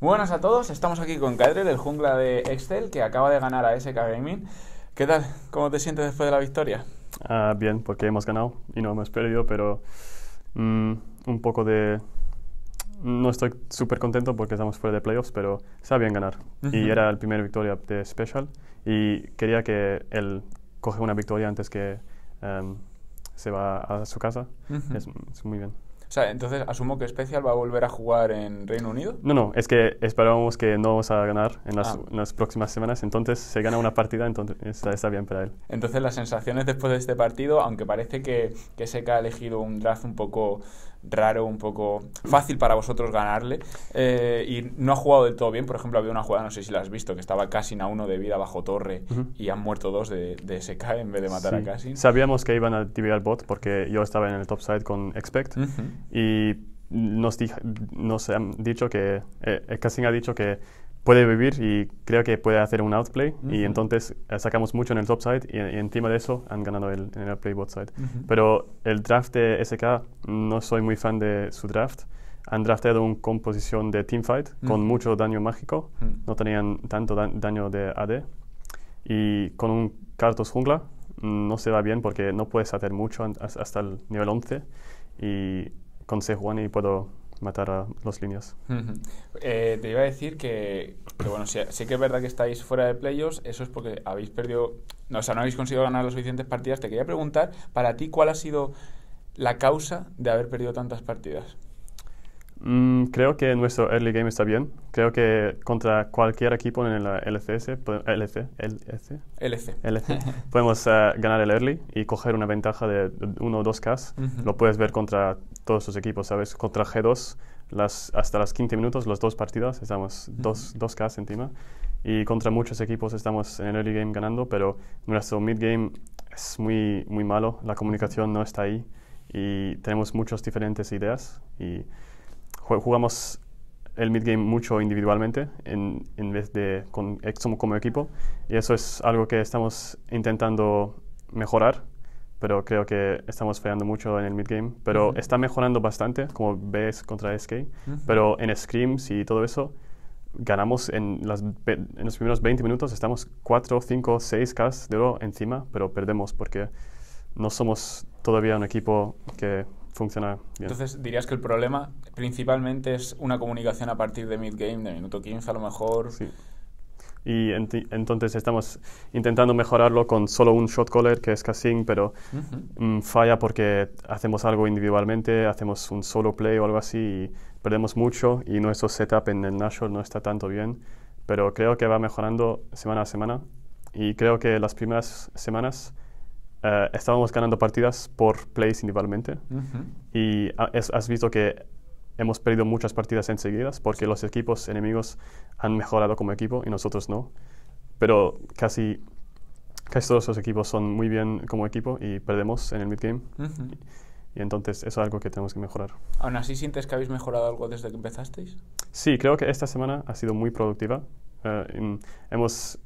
Buenas a todos, estamos aquí con Cadre, el jungla de Excel, que acaba de ganar a SK Gaming. ¿Qué tal? ¿Cómo te sientes después de la victoria? Ah, bien, porque hemos ganado y no hemos perdido, pero mm, un poco de... No estoy súper contento porque estamos fuera de playoffs, pero está ganar. Y era la primera victoria de Special y quería que él coge una victoria antes que em, se va a su casa. es muy bien. O sea, entonces asumo que Special va a volver a jugar en Reino Unido. No, no, es que esperábamos que no vamos a ganar ah. en las, próximas semanas, entonces se gana una partida, entonces está, está, bien para él. Entonces las sensaciones después de este partido, aunque parece que, que Seca ha elegido un draft un poco raro, un poco fácil para vosotros ganarle. Eh, y no ha jugado del todo bien. Por ejemplo, había una jugada, no sé si la has visto, que estaba Cassin a uno de vida bajo torre y han muerto dos de, de SK en vez de matar a Cassin. Sabíamos que iban a activar el bot porque yo estaba en el top side con Expect y nos, han dicho que, eh, eh ha dicho que puede vivir y creo que puede hacer un outplay y entonces eh, sacamos mucho en el top y, y encima de eso han ganado el, en el play side. Pero el draft de SK, no soy muy fan de su draft. Han draftado una composición de teamfight fight con mucho daño mágico, no tenían tanto daño de AD y con un Cartos jungla mm, no se va bien porque no puedes hacer mucho hasta el nivel 11 y con Sejuani puedo matar a los líneas. Eh, te iba a decir que, bueno, sí, que es verdad que estáis fuera de playoffs, eso es porque habéis perdido, no, o sea, no habéis conseguido ganar las suficientes partidas. Te quería preguntar, para ti, ¿cuál ha sido la causa de haber perdido tantas partidas? Mm, creo que nuestro early game está bien. Creo que contra cualquier equipo en la LCS, LC, LC, podemos eh, ganar el early y coger una ventaja de 1 o 2K. Lo puedes ver contra todos sus equipos, ¿sabes? Contra G2, las, hasta las 15 minutos, los dos partidos, estamos 2, k encima. Y contra muchos equipos estamos en el early game ganando, pero nuestro mid game es muy, muy malo. La comunicación no está ahí y tenemos muchas diferentes ideas. y jugamos el mid-game mucho individualmente en, en vez de con, como, como equipo y eso es algo que estamos intentando mejorar pero creo que estamos fallando mucho en el mid-game. Pero está mejorando bastante, como ves contra SK. Pero en scrims y todo eso, ganamos en, en los primeros 20 minutos, estamos 4, 5, 6 Ks de oro encima, pero perdemos porque no somos todavía un equipo que entonces, dirías que el problema principalmente es una comunicación a partir de mid-game, de minuto 15 a lo mejor. Y entonces estamos intentando mejorarlo con solo un shot caller que es Cassing, pero mm, falla porque hacemos algo individualmente, hacemos un solo play o algo así y perdemos mucho y nuestro setup en el Nashville no está tanto bien. Pero creo que va mejorando semana a semana y creo que las primeras semanas eh, estábamos ganando partidas por plays individualmente y ah, has visto que hemos perdido muchas partidas enseguidas porque los equipos enemigos han mejorado como equipo y nosotros no. Pero casi, casi todos los equipos son muy bien como equipo y perdemos en el mid-game. y, entonces eso es algo que tenemos que mejorar. ¿Aún así sientes que habéis mejorado algo desde que empezasteis? Sí, creo que esta semana ha sido muy productiva. Eh, hemos,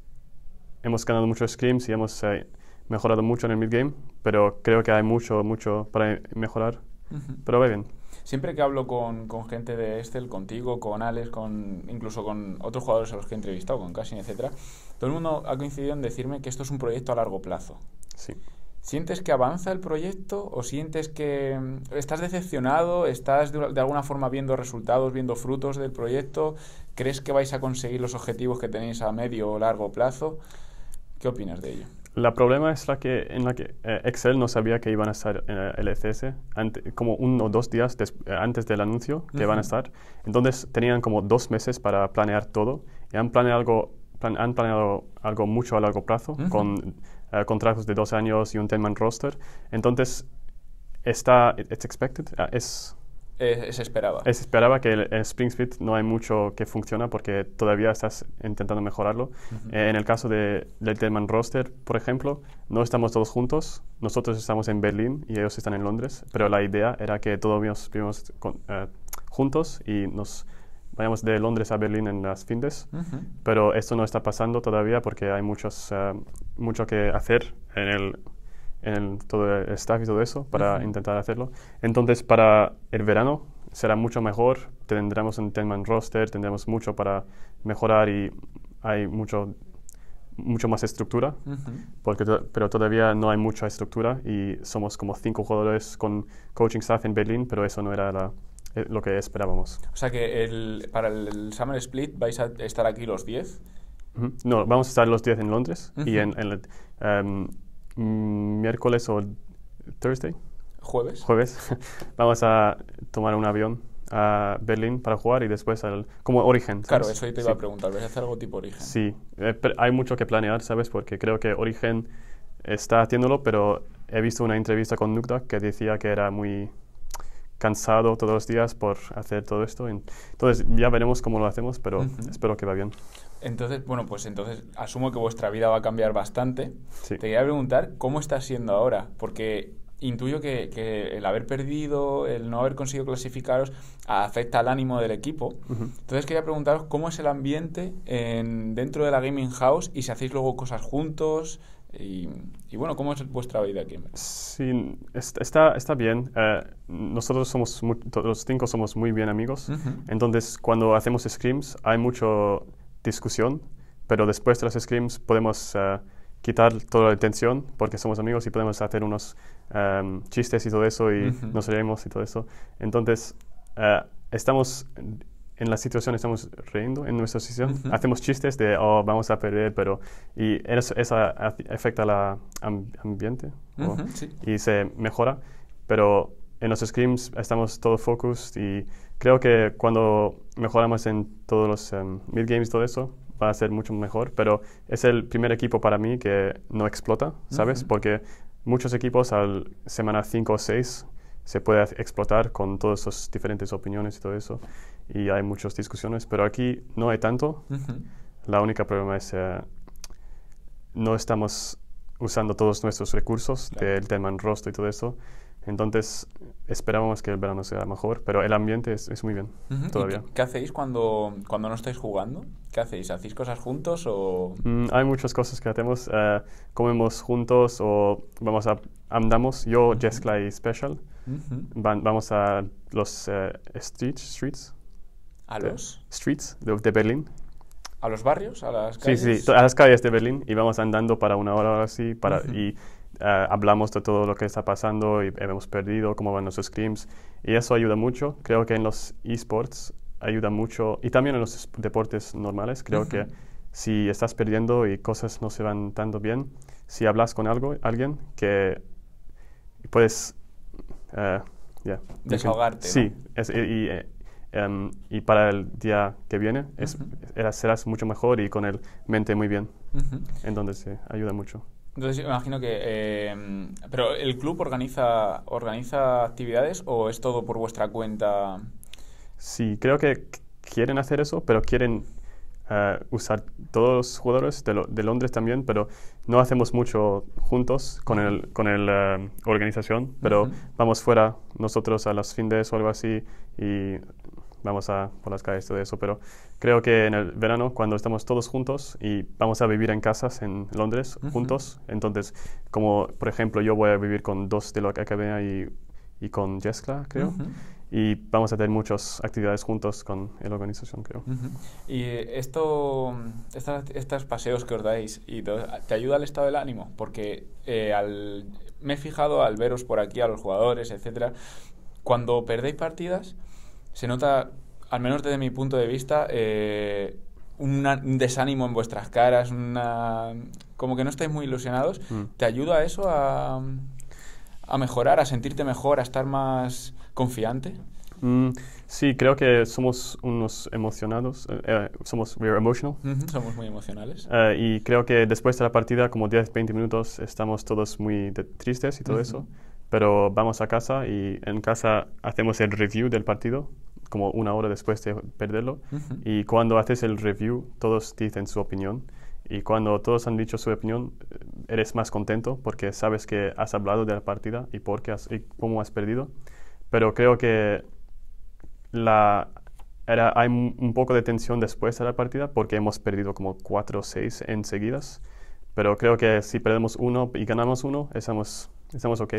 hemos ganado muchos scrims y hemos... Eh, mejorado mucho en el mid-game, pero creo que hay mucho, mucho para mejorar. Pero va bien. Siempre que hablo con, gente de Estel, contigo, con Alex, con incluso con otros jugadores a los que he entrevistado, con Cassian, etcétera, todo el mundo ha coincidido en decirme que esto es un proyecto a largo plazo. Sí. ¿Sientes que avanza el proyecto o sientes que mm, estás decepcionado? ¿Estás de, alguna forma viendo resultados, viendo frutos del proyecto? ¿Crees que vais a conseguir los objetivos que tenéis a medio o largo plazo? ¿Qué opinas de ello? la problema es la que, en la que eh, Excel no sabía que iban a estar en eh, el ECS como uno o dos días eh, antes del anuncio que van a estar. Entonces tenían como dos meses para planear todo y han planeado algo, mucho a largo plazo con contratos de dos años y un ten-man roster. Entonces está, it's expected, ah, es eh, se esperaba. Se esperaba que el, Spring Split no hay mucho que funcione porque todavía estás intentando mejorarlo. Eh, en el caso de Letterman Roster, por ejemplo, no estamos todos juntos. Nosotros estamos en Berlín y ellos están en Londres, pero la idea era que todos vivimos eh, juntos y nos vayamos de Londres a Berlín en las findes. Pero esto no está pasando todavía porque hay muchos, eh, mucho que hacer en el en todo el staff y todo eso para intentar hacerlo. Entonces, para el verano será mucho mejor, tendremos un Tenman roster, tendremos mucho para mejorar y hay mucho, mucho más estructura, porque pero todavía no hay mucha estructura y somos como cinco jugadores con coaching staff en Berlín, pero eso no era eh, lo que esperábamos. O sea que el, para el Summer Split vais a estar aquí los 10. No, vamos a estar los 10 en Londres y en, en em, Mm, miércoles o Thursday. Jueves. Jueves. Vamos a tomar un avión a Berlín para jugar y después al, como Origen. Claro, eso te iba a preguntar. a hacer algo tipo Origen? Sí, eh, hay mucho que planear, ¿sabes? Porque creo que Origen está haciéndolo, pero he visto una entrevista con Nukda que decía que era muy cansado todos los días por hacer todo esto. Entonces ya veremos cómo lo hacemos, pero espero que va bien. Entonces, bueno, pues entonces asumo que vuestra vida va a cambiar bastante. Te quería preguntar cómo está siendo ahora, porque intuyo que, el haber perdido, el no haber conseguido clasificaros, afecta al ánimo del equipo. Entonces quería preguntaros cómo es el ambiente en, dentro de la Gaming House y si hacéis luego cosas juntos, y, bueno, ¿cómo es vuestra vida aquí? Sí, está, está bien. Eh, nosotros somos, los cinco somos muy bien amigos. Entonces, cuando hacemos scrims hay mucha discusión, pero después de los scrims podemos eh, quitar toda la tensión porque somos amigos y podemos hacer unos em, chistes y todo eso y nos reímos y todo eso. Entonces, eh, estamos en la situación estamos riendo, en nuestra situación. Hacemos chistes de, oh, vamos a perder, pero... Y eso, afecta al ambiente y se mejora. Pero en los scrims estamos todo focus y creo que cuando mejoramos en todos los em, midgames mid-games, todo eso, va a ser mucho mejor. Pero es el primer equipo para mí que no explota, ¿sabes? Porque muchos equipos al semana 5 o 6 se puede explotar con todas sus diferentes opiniones y todo eso y hay muchas discusiones, pero aquí no hay tanto. La única problema es que eh, no estamos usando todos nuestros recursos del tema en rostro y todo eso. Entonces esperábamos que el verano sea mejor, pero el ambiente es, muy bien todavía. Qué, hacéis cuando, cuando no estáis jugando? ¿Qué hacéis? ¿Hacéis cosas juntos o...? Mm, hay muchas cosas que hacemos. Eh, comemos juntos o vamos a... Andamos, yo, Jess Clay Special. vamos a los eh, streets, ¿A los? Streets de, de Berlín. ¿A los barrios? ¿A las calles? Sí, sí, a las calles de Berlín. Y vamos andando para una hora así para, y eh, hablamos de todo lo que está pasando y hemos perdido, cómo van nuestros scrims. Y eso ayuda mucho. Creo que en los esports ayuda mucho y también en los deportes normales. Creo que si estás perdiendo y cosas no se van tanto bien, si hablas con algo, alguien que puedes... Eh, Desahogarte. Sí, es, y, eh, Em, y para el día que viene es, serás mucho mejor y con el mente muy bien. en donde Entonces, sí, ayuda mucho. Entonces, imagino que... Em, ¿Pero el club organiza, organiza actividades o es todo por vuestra cuenta? Sí, creo que quieren hacer eso, pero quieren eh, usar todos los jugadores de, Londres también, pero no hacemos mucho juntos con el, con el eh, organización, pero vamos fuera nosotros a los fines o algo así y vamos a por las calles todo eso, pero creo que en el verano, cuando estamos todos juntos y vamos a vivir en casas en Londres juntos, entonces, como por ejemplo, yo voy a vivir con dos de la academia y, y con Jessica, creo. Y vamos a tener muchas actividades juntos con la organización, creo. ¿Y esto, estos paseos que os dais, y ¿te ayuda al estado del ánimo? Porque eh, al, me he fijado al veros por aquí a los jugadores, etcétera, cuando perdéis partidas, se nota al menos desde mi punto de vista, eh, un desánimo en vuestras caras, como que no estáis muy ilusionados, mm. ¿te ayuda a eso a, mejorar, a sentirte mejor, a estar más confiante? Mm, sí, creo que somos unos emocionados, eh, eh, somos muy emocionales. y creo que después de la partida, como 10, 20 minutos, estamos todos muy tristes y todo eso. Pero vamos a casa y en casa hacemos el review del partido como una hora después de perderlo. Y cuando haces el review, todos dicen su opinión. Y cuando todos han dicho su opinión, eres más contento porque sabes que has hablado de la partida y, por qué cómo has perdido. Pero creo que la, era, hay un poco de tensión después de la partida porque hemos perdido como cuatro o seis enseguidas. Pero creo que si perdemos uno y ganamos uno, estamos, estamos ok.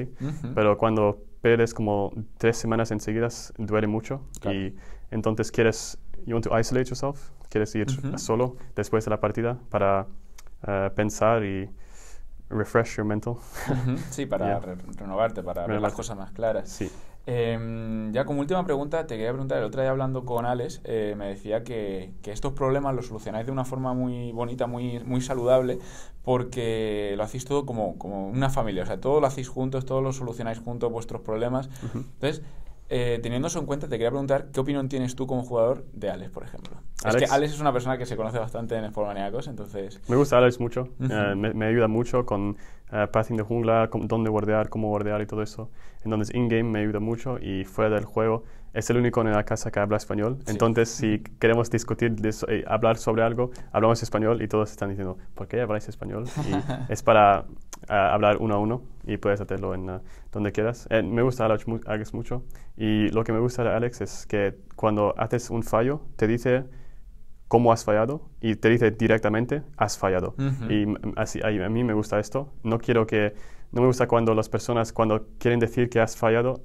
Pero cuando es como tres semanas enseguidas duele mucho y entonces quieres, you want to isolate yourself, quieres ir solo después de la partida para eh, pensar y refresh your mental. Sí, para renovarte, para ver las cosas más claras. Sí. Em, ya como última pregunta, te quería preguntar, el otro día hablando con Alex, eh, me decía que, estos problemas los solucionáis de una forma muy bonita, muy, muy saludable, porque lo hacéis todo como, una familia, o sea, todo lo hacéis juntos, todos lo solucionáis juntos, vuestros problemas. Entonces, eh, teniendo en cuenta, te quería preguntar, ¿qué opinión tienes tú como jugador de Alex, por ejemplo? Alex. Es que Alex es una persona que se conoce bastante en Sportmaniacos, entonces... Me gusta Alex mucho, eh, me, ayuda mucho con eh, passing Pathing de jungla, con dónde guardear, cómo guardear y todo eso. Entonces, in-game me ayuda mucho y fuera del juego es el único en la casa que habla español. Entonces, si queremos discutir, eh, hablar sobre algo, hablamos español y todos están diciendo, ¿por qué habláis español? es para hablar uno a uno y puedes hacerlo en donde quieras. me gusta Alex, mucho y lo que me gusta de Alex es que cuando haces un fallo, te dice cómo has fallado y te dice directamente, has fallado. Y así, a, mí me gusta esto. No quiero que, no me gusta cuando las personas, cuando quieren decir que has fallado,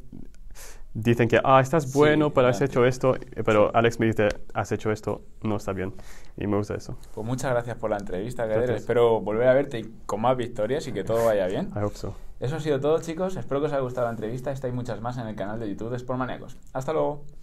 dicen que, ah, estás bueno, pero has hecho esto, eh, pero Alex me dice, has hecho esto, no está bien. Y me gusta eso. Pues muchas gracias por la entrevista, Gader. Espero volver a verte con más victorias y que todo vaya bien. Eso ha sido todo, chicos. Espero que os haya gustado la entrevista. estáis muchas más en el canal de YouTube de Sportmaniacos Hasta luego.